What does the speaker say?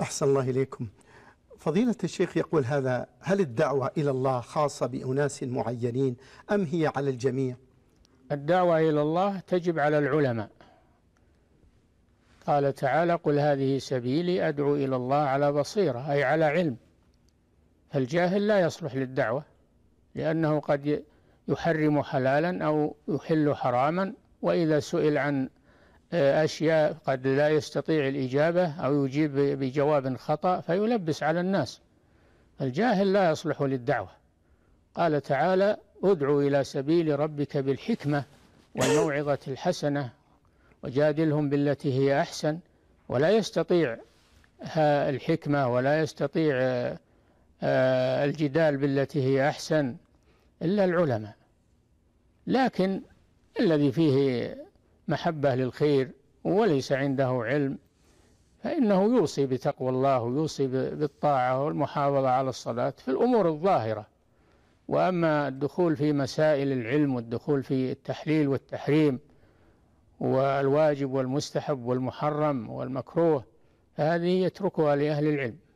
أحسن الله إليكم فضيلة الشيخ يقول هذا هل الدعوة إلى الله خاصة بأناس معينين أم هي على الجميع الدعوة إلى الله تجب على العلماء قال تعالى قل هذه سبيلي أدعو إلى الله على بصيرة أي على علم فالجاهل لا يصلح للدعوة لأنه قد يحرم حلالا أو يحل حراما وإذا سئل عن أشياء قد لا يستطيع الإجابة أو يجيب بجواب خطأ فيلبس على الناس الجاهل لا يصلح للدعوة قال تعالى ادعو إلى سبيل ربك بالحكمة والموعظة الحسنة وجادلهم بالتي هي أحسن ولا يستطيع الحكمة ولا يستطيع آه، آه، الجدال بالتي هي أحسن إلا العلماء لكن الذي فيه محبة للخير وليس عنده علم فإنه يوصي بتقوى الله ويوصي بالطاعة والمحافظة على الصلاة في الأمور الظاهرة وأما الدخول في مسائل العلم والدخول في التحليل والتحريم والواجب والمستحب والمحرم والمكروه فهذه يتركها لأهل العلم